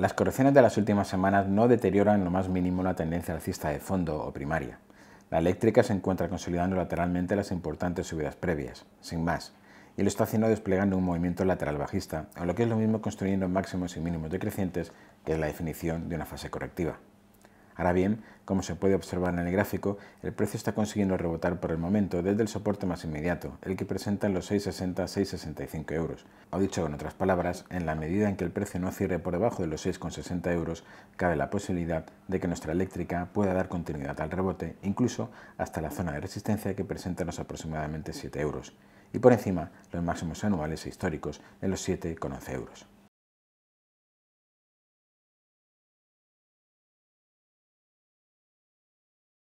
Las correcciones de las últimas semanas no deterioran lo más mínimo la tendencia alcista de fondo o primaria. La eléctrica se encuentra consolidando lateralmente las importantes subidas previas, sin más, y lo está haciendo desplegando un movimiento lateral bajista, o lo que es lo mismo construyendo máximos y mínimos decrecientes, que es la definición de una fase correctiva. Ahora bien, como se puede observar en el gráfico, el precio está consiguiendo rebotar por el momento desde el soporte más inmediato, el que presenta en los 6,60-6,65 euros. O dicho con otras palabras, en la medida en que el precio no cierre por debajo de los 6,60 euros, cabe la posibilidad de que nuestra eléctrica pueda dar continuidad al rebote, incluso hasta la zona de resistencia que presenta los aproximadamente 7 euros. Y por encima, los máximos anuales e históricos en los 7,11 euros.